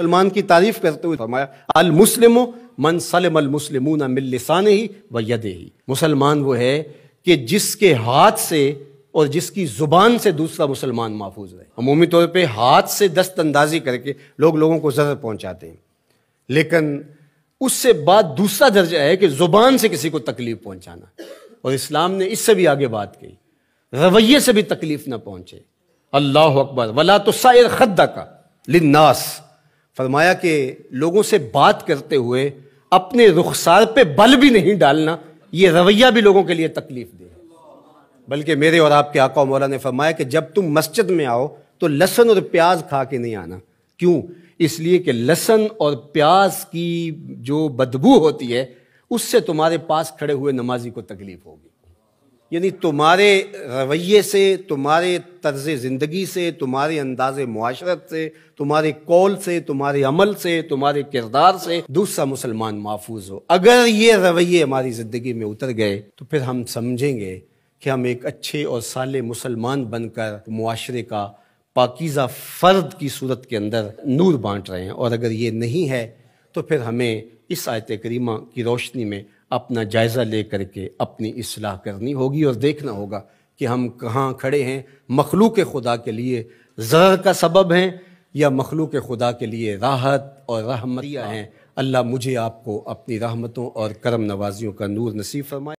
सलमान की तारीफ करते हुए फरमाया अल मुस्लिम मन सलम अल मुस्लिमून मिलसान ही व यदे ही मुसलमान वो है कि जिसके हाथ से और जिसकी ज़ुबान से दूसरा मुसलमान महफूज रहे अमूमी तौर पर हाथ से दस्त अंदाजी करके लोग लोगों को ज़र पहुंचाते हैं लेकिन उससे बाद दूसरा दर्जा है कि ज़ुबान से किसी को तकलीफ़ पहुंचाना और इस्लाम ने इससे भी आगे बात की रवैये से भी तकलीफ़ ना पहुंचे अल्लाह अकबर वला तो सा खद्दा का लिन्नास फरमाया कि लोगों से बात करते हुए अपने रुखसार पे बल भी नहीं डालना ये रवैया भी लोगों के लिए तकलीफ दे बल्कि मेरे और आपके आका मौला ने फरमाया कि जब तुम मस्जिद में आओ तो लहसन और प्याज खा के नहीं आना क्यों इसलिए कि लहसन और प्याज की जो बदबू होती है उससे तुम्हारे पास खड़े हुए नमाजी को तकलीफ होगी यानी तुम्हारे रवैये से तुम्हारे तर्ज ज़िंदगी से तुम्हारे अंदाज माशरत से तुम्हारे कौल से तुम्हारे अमल से तुम्हारे किरदार से दूसरा मुसलमान महफूज हो अगर ये रवैये हमारी ज़िंदगी में उतर गए तो फिर हम समझेंगे कि हम एक अच्छे और साले मुसलमान बनकर माशरे का पाकिज़ा फ़र्द की सूरत के अंदर नूर बाँट रहे हैं और अगर ये नहीं है तो फिर हमें इस आयत करीमा की रोशनी में अपना जायज़ा ले करके अपनी असलाह करनी होगी और देखना होगा कि हम कहाँ खड़े हैं मखलूक खुदा के लिए ज़र का सबब हैं या मखलूक खुदा के लिए राहत और रहमतियाँ हैं अल्लाह मुझे आपको अपनी रहमतों और करम नवाजियों का नूर नसीब फरमाए